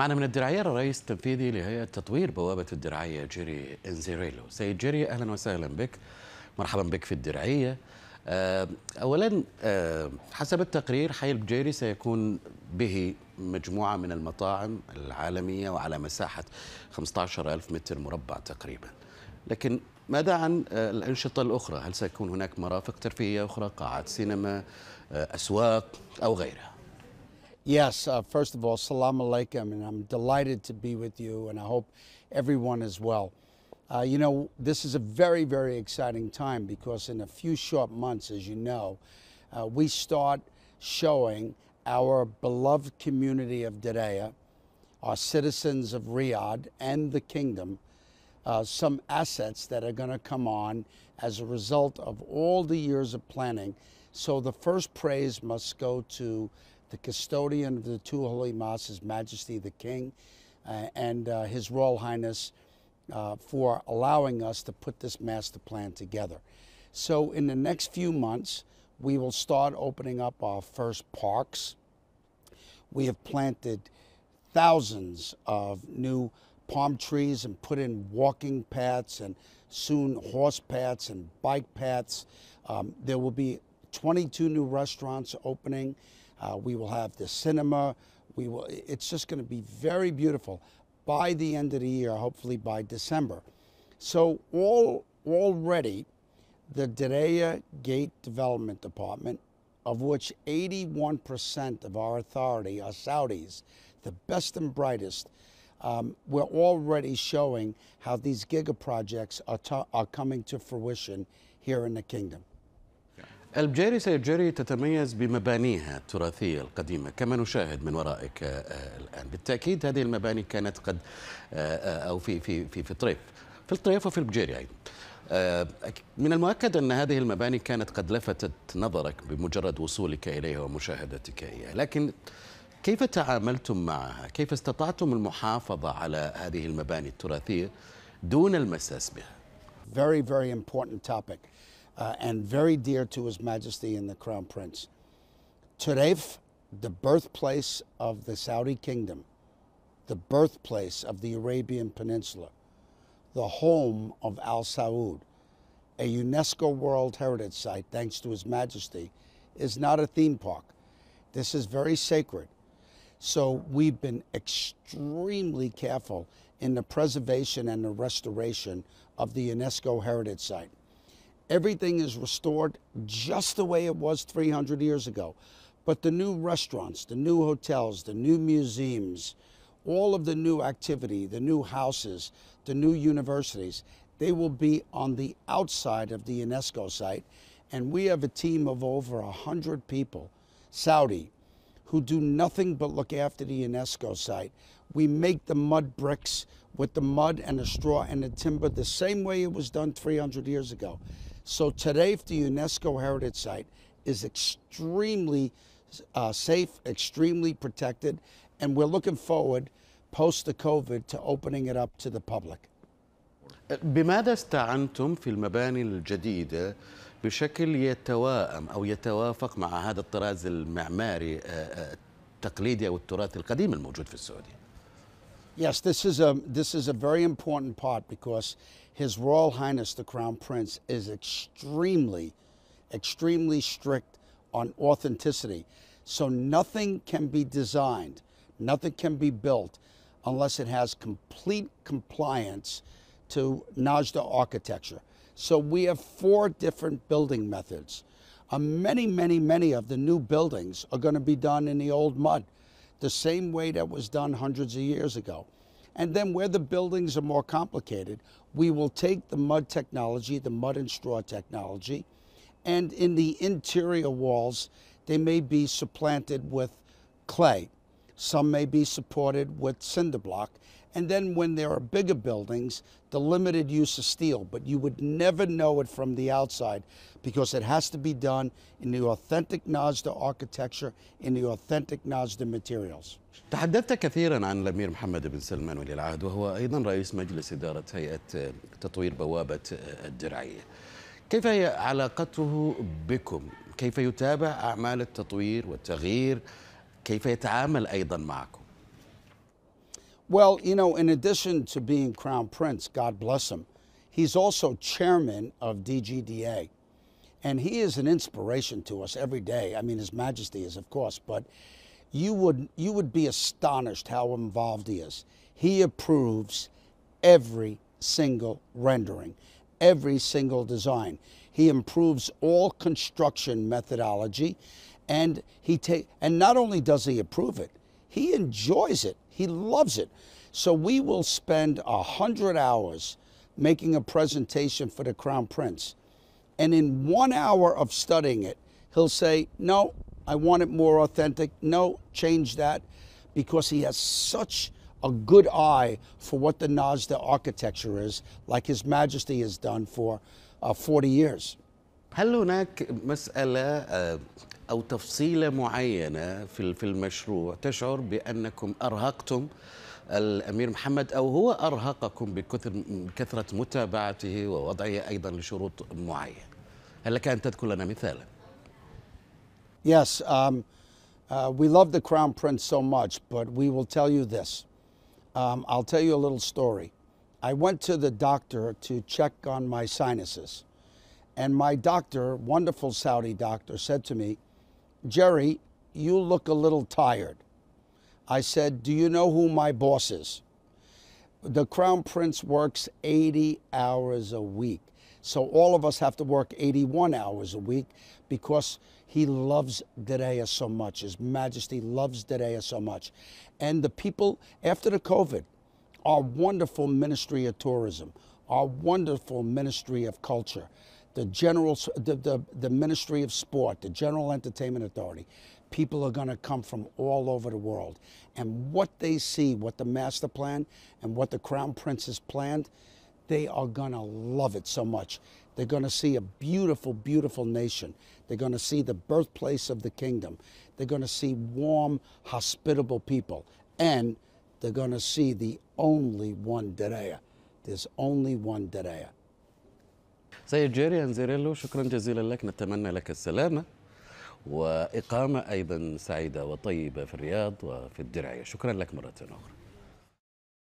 معنا من الدرعية الرئيس التنفيذي لهيئة تطوير بوابة الدرعية جيري انزيريلو سيد جيري أهلا وسهلا بك مرحبا بك في الدرعية آه، أولا آه، حسب التقرير حي البجيري سيكون به مجموعة من المطاعم العالمية وعلى مساحة 15 ألف متر مربع تقريبا لكن ماذا عن آه، الأنشطة الأخرى؟ هل سيكون هناك مرافق ترفيهية أخرى؟ قاعات سينما؟ أسواق؟ أو غيرها؟ Yes, uh, first of all, salam alaikum, and I'm delighted to be with you, and I hope everyone as well. Uh, you know, this is a very, very exciting time because in a few short months, as you know, uh, we start showing our beloved community of Daraa, our citizens of Riyadh and the kingdom, uh, some assets that are going to come on as a result of all the years of planning. So the first praise must go to the custodian of the two holy mosques, His Majesty the King, uh, and uh, His Royal Highness uh, for allowing us to put this master plan together. So, in the next few months, we will start opening up our first parks. We have planted thousands of new palm trees and put in walking paths and soon horse paths and bike paths. Um, there will be 22 new restaurants opening. Uh, we will have the cinema. We will, it's just going to be very beautiful by the end of the year, hopefully by December. So all, already, the Derea Gate Development Department, of which 81% of our authority are Saudis, the best and brightest, um, we're already showing how these giga projects are, are coming to fruition here in the kingdom. سيد الجاري تتميز بمبانيها التراثية القديمة كما نشاهد من ورائك آه، الآن بالتأكيد هذه المباني كانت قد آه، آه، أو في في في في الطريف في الطريف وفي البجيري أيضا من المؤكد أن هذه المباني كانت قد لفتت نظرك بمجرد وصولك إليها ومشاهدتك إياها لكن كيف تعاملتم معها؟ كيف استطعتم المحافظة على هذه المباني التراثية دون المساس بها؟ Very, very important topic. uh, and very dear to His Majesty and the Crown Prince. Taref, the birthplace of the Saudi kingdom, the birthplace of the Arabian Peninsula, the home of Al Saud, a UNESCO World Heritage Site, thanks to His Majesty, is not a theme park. This is very sacred. So we've been extremely careful in the preservation and the restoration of the UNESCO Heritage Site. Everything is restored just the way it was 300 years ago. But the new restaurants, the new hotels, the new museums, all of the new activity, the new houses, the new universities, they will be on the outside of the UNESCO site. And we have a team of over 100 people, Saudi, who do nothing but look after the UNESCO site. We make the mud bricks with the mud and the straw and the timber the same way it was done 300 years ago. So today, the UNESCO Heritage Site is extremely uh, safe, extremely protected, and we're looking forward post the COVID to opening it up to the public. بماذا استعنتم في المباني الجديدة بشكل يتواءم أو يتوافق مع هذا الطراز المعماري التقليدي أو التراث القديم الموجود في السعودية؟ Yes, this is a this is a very important part because His Royal Highness the Crown Prince is extremely, extremely strict on authenticity. So nothing can be designed, nothing can be built unless it has complete compliance to Najda architecture. So we have four different building methods. Uh, many, many, many of the new buildings are going to be done in the old mud the same way that was done hundreds of years ago. And then where the buildings are more complicated, we will take the mud technology, the mud and straw technology, and in the interior walls, they may be supplanted with clay. Some may be supported with cinder block. And then when there are bigger buildings, the limited use of steel, but you would never know it from the outside because it has to be done in the authentic Nazda architecture, in the authentic Nazda materials. تحدثت كثيرا عن الامير محمد بن سلمان ولي العهد وهو ايضا رئيس مجلس اداره هيئه تطوير بوابه الدرعيه. كيف هي علاقته بكم؟ كيف يتابع اعمال التطوير والتغيير؟ كيف يتعامل أيضا معكم Well, you know, in addition to being crown prince, God bless him, he's also chairman of DGDA. And he is an inspiration to us every day. I mean, His Majesty is, of course, but you would, you would be astonished how involved he is. He approves every single rendering, every single design. He improves all construction methodology and he take and not only does he approve it, he enjoys it. He loves it. So we will spend a hundred hours making a presentation for the crown prince, and in one hour of studying it, he'll say, "No, I want it more authentic. No, change that," because he has such a good eye for what the Najda architecture is, like His Majesty has done for uh, 40 years. هل هناك مسألة آه، أو تفصيلة معينة في المشروع تشعر بأنكم أرهقتم الأمير محمد أو هو أرهقكم بكثرة متابعته ووضعه أيضا لشروط معينة هل لك أن تذكر لنا مثالا؟ Yes, um, uh, we love the crown prince so much, but we will tell you this. Um, I'll tell you a little story. I went to the doctor to check on my sinuses. And my doctor, wonderful Saudi doctor, said to me, Jerry, you look a little tired. I said, Do you know who my boss is? The Crown Prince works 80 hours a week. So all of us have to work 81 hours a week because he loves Derea so much. His Majesty loves Derea so much. And the people, after the COVID, our wonderful Ministry of Tourism, our wonderful Ministry of Culture, the general, the, the, the Ministry of Sport, the General Entertainment Authority. People are going to come from all over the world. And what they see, what the master plan and what the Crown Prince has planned, they are going to love it so much. They're going to see a beautiful, beautiful nation. They're going to see the birthplace of the kingdom. They're going to see warm, hospitable people. And they're going to see the only one Derea. There's only one Derea. سيد جيري أنزيريلو شكرا جزيلا لك نتمنى لك السلامة وإقامة أيضا سعيدة وطيبة في الرياض وفي الدرعية شكرا لك مرة أخرى